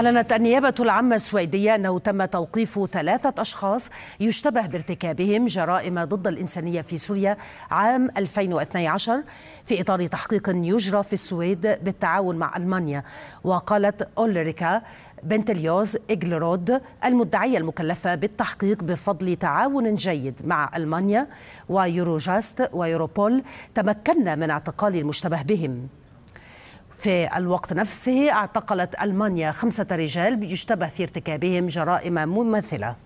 أعلنت النيابة العامة السويدية أنه تم توقيف ثلاثة أشخاص يشتبه بارتكابهم جرائم ضد الإنسانية في سوريا عام 2012 في إطار تحقيق يجرى في السويد بالتعاون مع ألمانيا وقالت أولريكا بنتليوز إجلرود المدعية المكلفة بالتحقيق بفضل تعاون جيد مع ألمانيا ويوروجاست ويوروبول تمكنا من اعتقال المشتبه بهم في الوقت نفسه اعتقلت المانيا خمسه رجال يشتبه في ارتكابهم جرائم مماثله